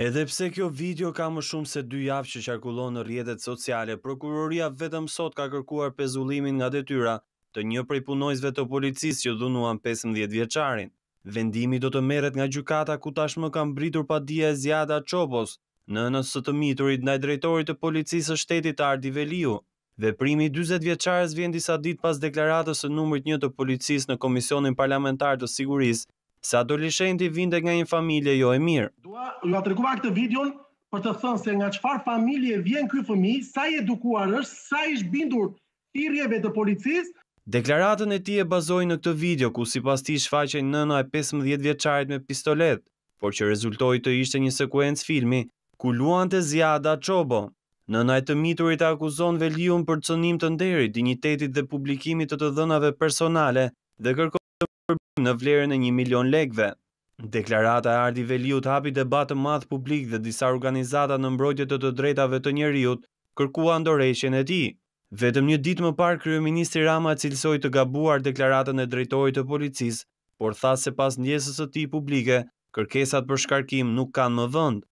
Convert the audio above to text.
Edhe pse kjo video ka më shumë se dy javë që qarkullon në rjetet sociale, prokuroria vetëm sot ka kërkuar pezullimin nga detyra të një prej punojzve të policisë që dhunuan 15 vjeqarin. Vendimi do të meret nga gjukata ku tashmë kam britur pa dje e zjada qobos në nësë të miturit nga i drejtorit të policisë e shtetit Ardi Veliu. Veprimi 20 vjeqarës vjen disa dit pas deklaratës e numërit një të policisë në Komisionin Parlamentar të Sigurisë, se adolescenti vinde nga një familje jo e mirë. Dua nga të rekuva këtë videon për të thënë se nga qëfar familje vjen këj fëmi, sa i edukuar është, sa i shbindur firjeve të policisë, Deklaratën e ti e bazoj në këtë video ku si pas ti shfaqen nëna e 15 vjeqarit me pistolet, por që rezultoj të ishte një sekuencë filmi ku luan të zjada qobo. Nëna e të miturit akuzon veliun për cënim të nderit, dignitetit dhe publikimit të të dhënave personale dhe kërkohet në vlerën e një milion legve. Deklarata e Ardi Veliut hapi debatë madhë publik dhe disa organizata në mbrojtjet të të drejtave të njeriut kërkua ndoreshjen e ti. Vetëm një ditë më parë, Kryo Ministri Rama cilësoj të gabuar deklaratën e drejtojt të policis, por tha se pas njësës të ti publike, kërkesat për shkarkim nuk kanë më vëndë.